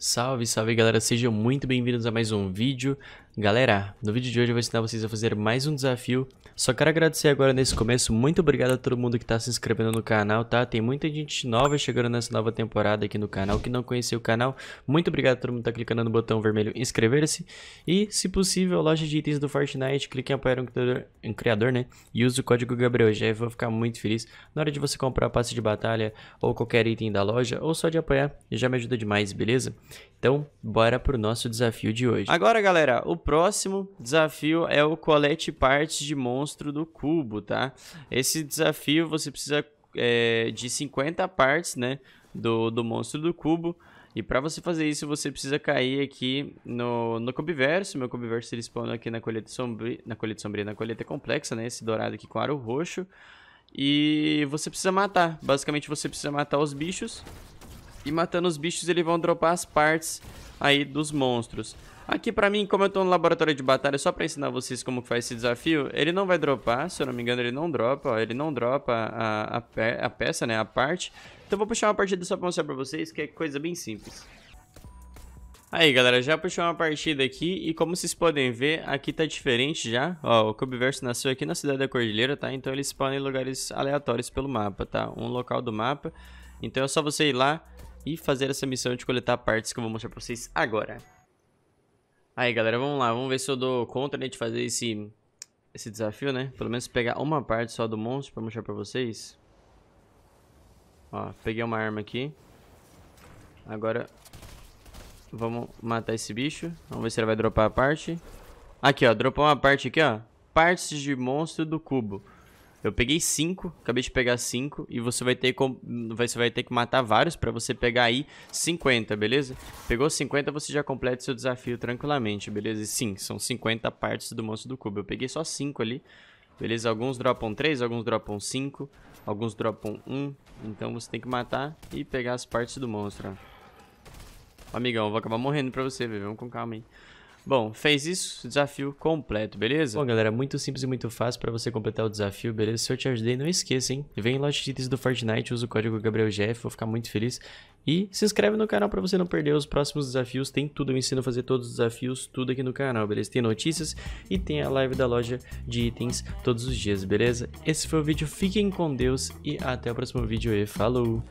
Salve, salve galera, sejam muito bem-vindos a mais um vídeo. Galera, no vídeo de hoje eu vou ensinar vocês a fazer mais um desafio. Só quero agradecer agora nesse começo, muito obrigado a todo mundo que está se inscrevendo no canal, tá? Tem muita gente nova chegando nessa nova temporada aqui no canal, que não conhecia o canal. Muito obrigado a todo mundo que tá clicando no botão vermelho inscrever-se. E, se possível, loja de itens do Fortnite, clique em apoiar um criador, um criador né? E use o código Gabriel GabrielGF, vou ficar muito feliz. Na hora de você comprar passe de batalha ou qualquer item da loja, ou só de apoiar, já me ajuda demais, beleza? Então, bora pro nosso desafio de hoje. Agora, galera, o próximo desafio é o colete partes de monstro do cubo, tá? Esse desafio você precisa é, de 50 partes, né? Do, do monstro do cubo. E para você fazer isso, você precisa cair aqui no, no Cobiverso. Meu Cobiverso ele spawna aqui na colheita sombria, na colheita sombria, na colheita complexa, né? Esse dourado aqui com aro roxo. E você precisa matar. Basicamente, você precisa matar os bichos e matando os bichos, eles vão dropar as partes aí dos monstros. Aqui pra mim, como eu tô no laboratório de batalha, só pra ensinar vocês como faz esse desafio, ele não vai dropar, se eu não me engano ele não dropa, ó, ele não dropa a, a, pe a, peça, né, a parte. Então vou puxar uma partida só pra mostrar pra vocês, que é coisa bem simples. Aí galera, já puxou uma partida aqui e como vocês podem ver, aqui tá diferente já, ó, o Cubiverso nasceu aqui na cidade da Cordilheira, tá, então ele spawna em lugares aleatórios pelo mapa, tá, um local do mapa, então é só você ir lá, e fazer essa missão de coletar partes que eu vou mostrar pra vocês agora. Aí, galera, vamos lá. Vamos ver se eu dou conta né, de fazer esse, esse desafio, né? Pelo menos pegar uma parte só do monstro pra mostrar pra vocês. Ó, peguei uma arma aqui. Agora vamos matar esse bicho. Vamos ver se ele vai dropar a parte. Aqui, ó. Dropou uma parte aqui, ó. Partes de monstro do cubo. Eu peguei 5, acabei de pegar 5 e você vai ter que você vai ter que matar vários para você pegar aí 50, beleza? Pegou 50, você já completa seu desafio tranquilamente, beleza? E sim, são 50 partes do monstro do cubo. Eu peguei só 5 ali. Beleza? Alguns dropam 3, alguns dropam 5, alguns dropam 1. Então você tem que matar e pegar as partes do monstro, ó. Amigão, eu vou acabar morrendo pra você, Vamos com calma aí. Bom, fez isso, desafio completo, beleza? Bom, galera, muito simples e muito fácil para você completar o desafio, beleza? Se eu te ajudei, não esqueça, hein? Vem em de Itens do Fortnite, usa o código GabrielGF, vou ficar muito feliz. E se inscreve no canal para você não perder os próximos desafios. Tem tudo, eu ensino a fazer todos os desafios, tudo aqui no canal, beleza? Tem notícias e tem a live da loja de itens todos os dias, beleza? Esse foi o vídeo, fiquem com Deus e até o próximo vídeo e falou!